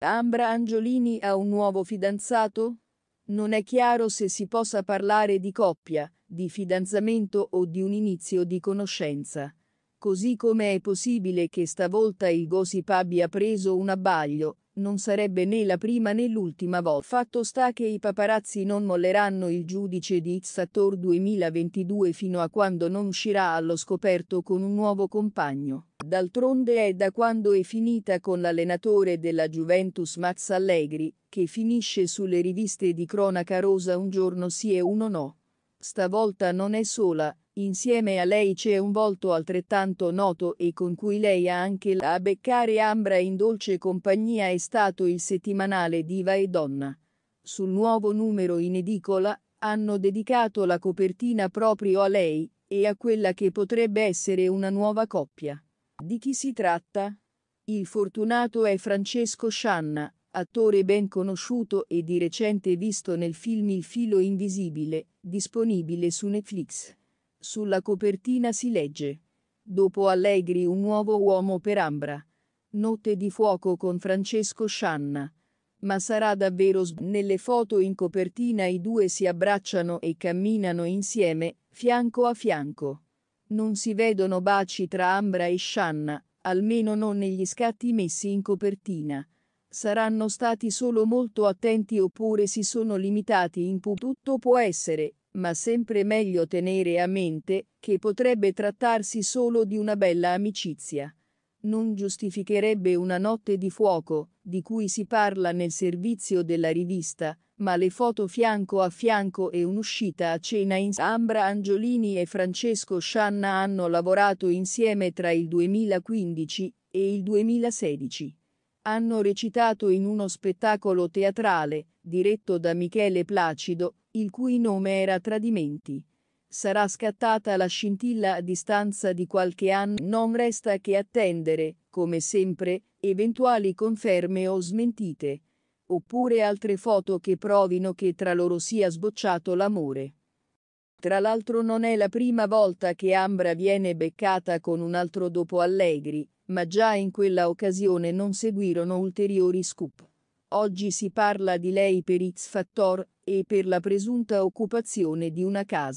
Ambra Angiolini ha un nuovo fidanzato? Non è chiaro se si possa parlare di coppia, di fidanzamento o di un inizio di conoscenza. Così come è possibile che stavolta il gossip abbia preso un abbaglio, non sarebbe né la prima né l'ultima volta. Fatto sta che i paparazzi non molleranno il giudice di X-Actor 2022 fino a quando non uscirà allo scoperto con un nuovo compagno d'altronde è da quando è finita con l'allenatore della Juventus Max Allegri, che finisce sulle riviste di cronaca rosa un giorno sì e uno no. Stavolta non è sola, insieme a lei c'è un volto altrettanto noto e con cui lei ha anche la a beccare Ambra in dolce compagnia è stato il settimanale Diva e Donna. Sul nuovo numero in edicola, hanno dedicato la copertina proprio a lei, e a quella che potrebbe essere una nuova coppia. Di chi si tratta? Il fortunato è Francesco Scianna, attore ben conosciuto e di recente visto nel film Il filo invisibile, disponibile su Netflix. Sulla copertina si legge. Dopo Allegri un nuovo uomo per Ambra. Notte di fuoco con Francesco Scianna. Ma sarà davvero sb- nelle foto in copertina i due si abbracciano e camminano insieme, fianco a fianco. Non si vedono baci tra Ambra e Shanna, almeno non negli scatti messi in copertina. Saranno stati solo molto attenti oppure si sono limitati in pu- tutto può essere, ma sempre meglio tenere a mente che potrebbe trattarsi solo di una bella amicizia. Non giustificherebbe una notte di fuoco, di cui si parla nel servizio della rivista, ma le foto fianco a fianco e un'uscita a cena in Ambra Angiolini e Francesco Scianna hanno lavorato insieme tra il 2015 e il 2016. Hanno recitato in uno spettacolo teatrale, diretto da Michele Placido, il cui nome era Tradimenti sarà scattata la scintilla a distanza di qualche anno, non resta che attendere, come sempre, eventuali conferme o smentite, oppure altre foto che provino che tra loro sia sbocciato l'amore. Tra l'altro non è la prima volta che Ambra viene beccata con un altro dopo Allegri, ma già in quella occasione non seguirono ulteriori scoop. Oggi si parla di lei per X Factor e per la presunta occupazione di una casa.